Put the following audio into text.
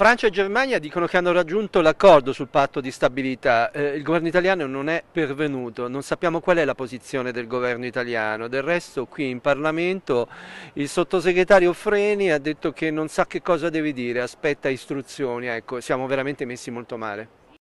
Francia e Germania dicono che hanno raggiunto l'accordo sul patto di stabilità, eh, il governo italiano non è pervenuto, non sappiamo qual è la posizione del governo italiano, del resto qui in Parlamento il sottosegretario Freni ha detto che non sa che cosa deve dire, aspetta istruzioni, ecco, siamo veramente messi molto male.